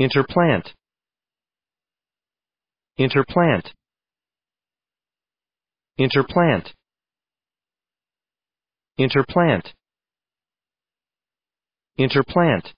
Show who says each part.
Speaker 1: interplant interplant interplant interplant interplant